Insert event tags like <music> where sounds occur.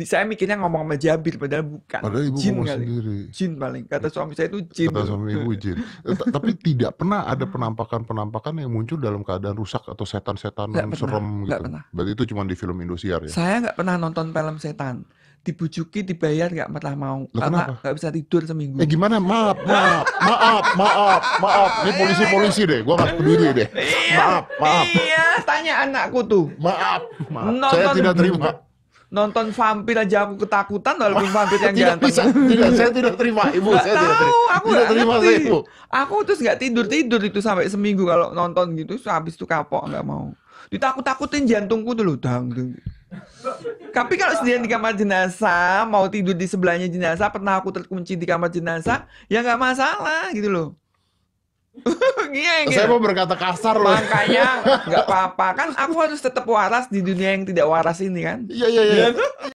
saya mikirnya ngomong sama Jabir padahal bukan. Padahal ibu jin kali. sendiri. Jin paling kata iya. suami saya itu jin. Kata suami ibu jin. Eh, tapi tidak pernah ada hmm. penampakan-penampakan yang muncul dalam keadaan rusak atau setan-setan yang serem gitu. Pernah. Berarti itu cuma di film Indosiar ya. Saya nggak pernah nonton film setan. Dibujuki dibayar nggak pernah mau. Loh, nggak bisa tidur seminggu. Eh gimana? Maaf, maaf, maaf, maaf, maaf. Ini polisi-polisi deh. Gua nggak peduli deh. Iya, maaf, maaf. Iya, tanya anakku tuh. Maaf, maaf. saya tidak terima nonton vampir aja aku ketakutan walaupun vampir yang tidak ganteng. Bisa, tidak, saya tidak terima ibu. Gak saya tahu, tidak terima. aku terima saya, ibu. Aku terus nggak tidur tidur itu sampai seminggu kalau nonton gitu, habis itu kapok nggak mau. Ditakut-takutin jantungku dulu, dang dang. Tapi kalau sendirian di kamar jenazah, mau tidur di sebelahnya jenazah, pernah aku terkunci di kamar jenazah, ya nggak masalah gitu loh. Iya, iya. Saya mau berkata kasar loh. Makanya <laughs> nggak apa-apa kan aku harus tetap waras di dunia yang tidak waras ini kan. Iya iya iya. iya.